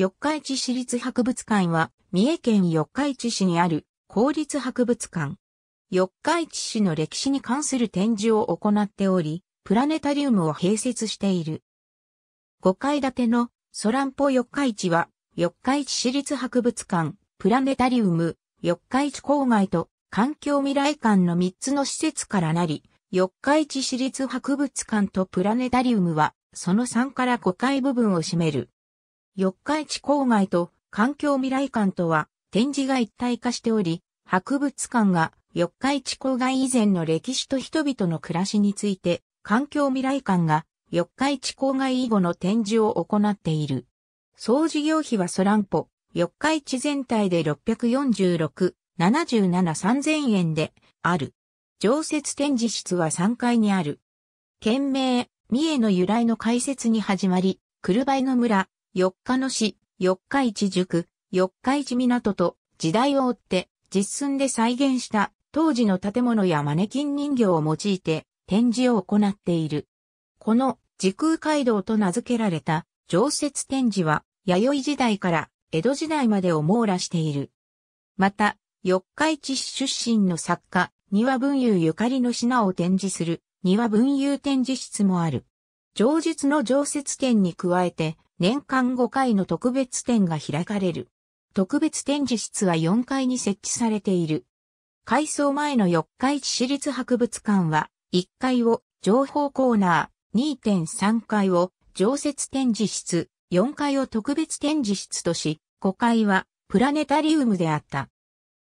四日市市立博物館は、三重県四日市市にある公立博物館。四日市市の歴史に関する展示を行っており、プラネタリウムを併設している。5階建てのソランポ四日市は、四日市市立博物館、プラネタリウム、四日市郊外と環境未来館の3つの施設からなり、四日市市立博物館とプラネタリウムは、その3から5階部分を占める。四日市郊外と環境未来館とは展示が一体化しており、博物館が四日市郊外以前の歴史と人々の暮らしについて、環境未来館が四日市郊外以後の展示を行っている。総事業費はソランポ、四日市全体で646、773000円である。常設展示室は3階にある。県名、三重の由来の解説に始まり、車江の村、四日野市、四日市塾、四日市港と時代を追って実寸で再現した当時の建物やマネキン人形を用いて展示を行っている。この時空街道と名付けられた常設展示は弥生時代から江戸時代までを網羅している。また、四日市市出身の作家、庭文雄ゆかりの品を展示する庭文雄展示室もある。常日の常設展に加えて、年間5回の特別展が開かれる。特別展示室は4階に設置されている。改装前の四日市市立博物館は、1階を情報コーナー、2.3階を常設展示室、4階を特別展示室とし、5階はプラネタリウムであった。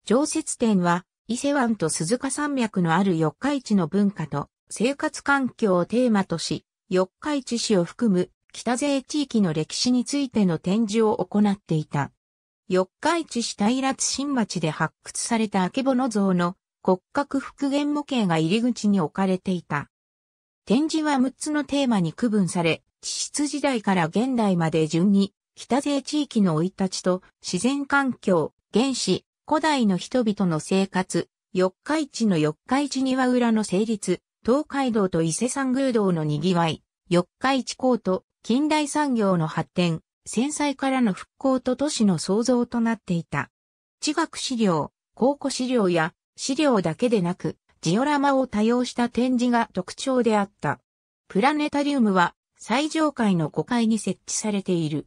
常設展は、伊勢湾と鈴鹿山脈のある四日市の文化と生活環境をテーマとし、四日市市を含む北勢地域の歴史についての展示を行っていた。四日市市平津新町で発掘された曙像の骨格復元模型が入り口に置かれていた。展示は6つのテーマに区分され、地質時代から現代まで順に、北勢地域の生い立ちと自然環境、原始、古代の人々の生活、四日市の四日市庭裏の成立、東海道と伊勢山宮道の賑わい、四日市港と近代産業の発展、戦災からの復興と都市の創造となっていた。地学資料、考古資料や資料だけでなく、ジオラマを多用した展示が特徴であった。プラネタリウムは最上階の5階に設置されている。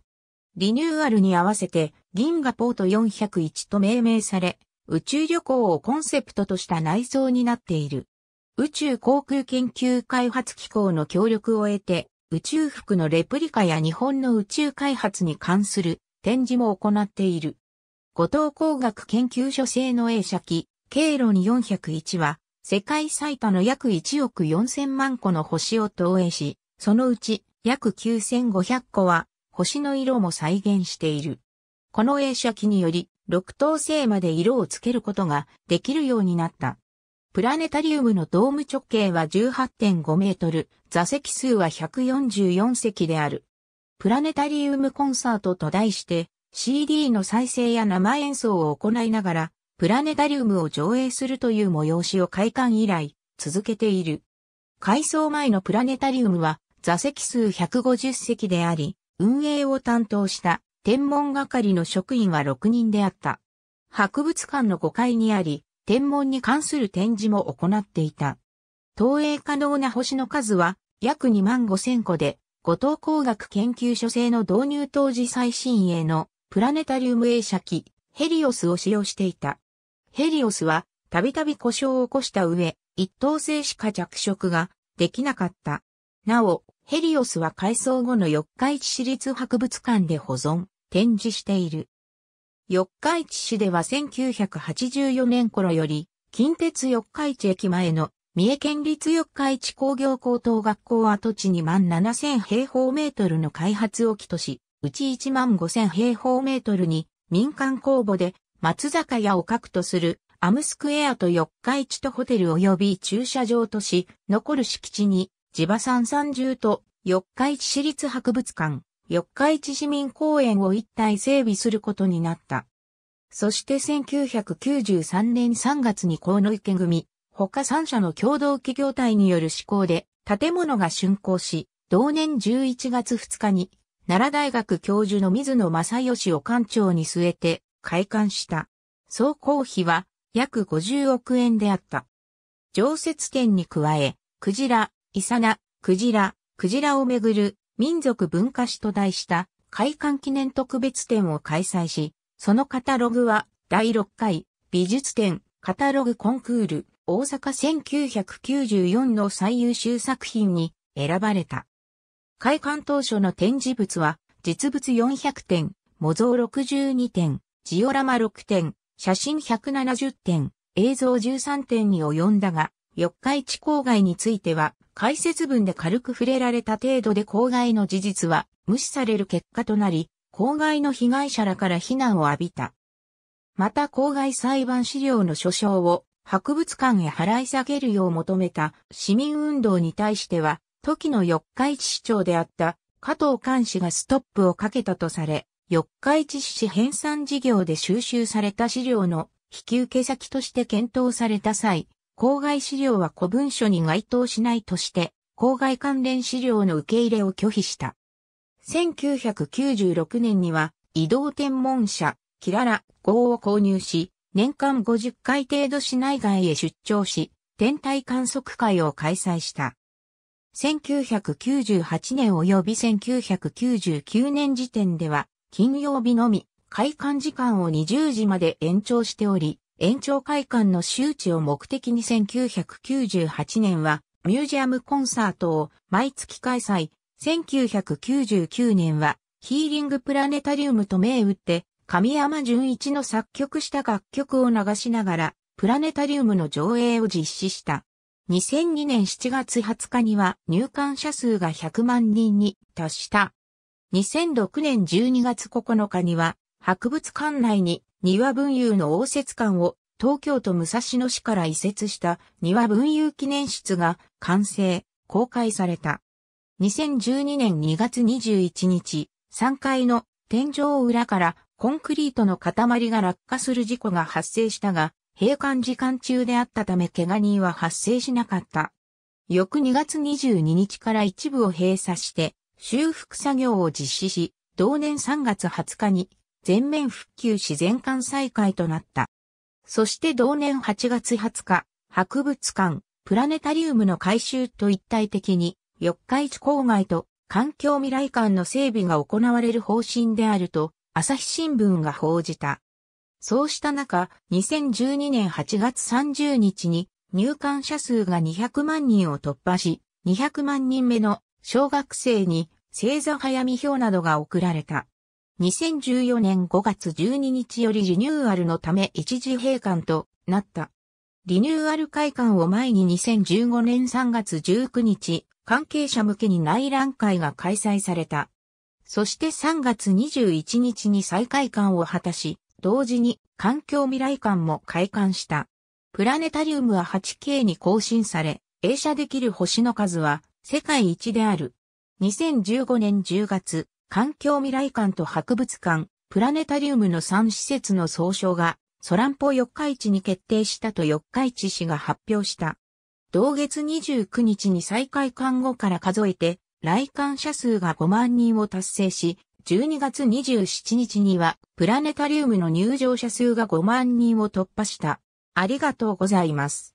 リニューアルに合わせて銀河ポート401と命名され、宇宙旅行をコンセプトとした内装になっている。宇宙航空研究開発機構の協力を得て、宇宙服のレプリカや日本の宇宙開発に関する展示も行っている。後藤工学研究所製の A 社機、経路に401は、世界最多の約1億4000万個の星を投影し、そのうち約9500個は星の色も再現している。この映写機により6等星まで色をつけることができるようになった。プラネタリウムのドーム直径は18.5メートル、座席数は144席である。プラネタリウムコンサートと題して CD の再生や生演奏を行いながらプラネタリウムを上映するという催しを開館以来続けている。改装前のプラネタリウムは座席数150席であり、運営を担当した天文係の職員は6人であった。博物館の5階にあり、天文に関する展示も行っていた。投影可能な星の数は約2万5千個で、後藤工学研究所製の導入当時最新鋭のプラネタリウム映写機、ヘリオスを使用していた。ヘリオスはたびたび故障を起こした上、一等星しか着色ができなかった。なお、ヘリオスは改装後の四日市市立博物館で保存、展示している。四日市市では1984年頃より、近鉄四日市駅前の三重県立四日市工業高等学校跡地2万7千平方メートルの開発を起とし、うち1万5千平方メートルに民間公募で松坂屋を核とするアムスクエアと四日市とホテル及び駐車場とし、残る敷地に地場産三重と四日市市立博物館、四日市市民公園を一体整備することになった。そして1993年3月に河野池組、他3社の共同企業体による施行で建物が竣工し、同年11月2日に奈良大学教授の水野正義を館長に据えて開館した。総工費は約50億円であった。常設展に加え、クジラ、イサナ、クジラ、クジラをめぐる民族文化史と題した開館記念特別展を開催し、そのカタログは第6回美術展カタログコンクール大阪1994の最優秀作品に選ばれた。開館当初の展示物は実物400点、模造62点、ジオラマ6点、写真170点、映像13点に及んだが、四日市郊外については解説文で軽く触れられた程度で公害の事実は無視される結果となり、公害の被害者らから非難を浴びた。また公害裁判資料の書証を博物館へ払い下げるよう求めた市民運動に対しては、時の四日市市長であった加藤監氏がストップをかけたとされ、四日市市編纂事業で収集された資料の引き受け先として検討された際、公害資料は古文書に該当しないとして、公害関連資料の受け入れを拒否した。1996年には、移動天文社、キララ号を購入し、年間50回程度市内外へ出張し、天体観測会を開催した。1998年及び1999年時点では、金曜日のみ、開館時間を20時まで延長しており、延長会館の周知を目的に1998年はミュージアムコンサートを毎月開催、1999年はヒーリングプラネタリウムと銘打って神山純一の作曲した楽曲を流しながらプラネタリウムの上映を実施した。2002年7月20日には入館者数が100万人に達した。2006年12月9日には博物館内に庭文友の応接館を東京都武蔵野市から移設した庭文友記念室が完成、公開された。2012年2月21日、3階の天井裏からコンクリートの塊が落下する事故が発生したが、閉館時間中であったため怪我人は発生しなかった。翌2月22日から一部を閉鎖して、修復作業を実施し、同年3月20日に全面復旧し全館再開となった。そして同年8月20日、博物館、プラネタリウムの改修と一体的に、四日市郊外と環境未来館の整備が行われる方針であると、朝日新聞が報じた。そうした中、2012年8月30日に入館者数が200万人を突破し、200万人目の小学生に星座早見表などが送られた。2014年5月12日よりリニューアルのため一時閉館となった。リニューアル会館を前に2015年3月19日、関係者向けに内覧会が開催された。そして3月21日に再開館を果たし、同時に環境未来館も開館した。プラネタリウムは 8K に更新され、映写できる星の数は世界一である。2015年10月、環境未来館と博物館、プラネタリウムの3施設の総称が、ソランポ四日市に決定したと四日市市が発表した。同月29日に再開館後から数えて、来館者数が5万人を達成し、12月27日には、プラネタリウムの入場者数が5万人を突破した。ありがとうございます。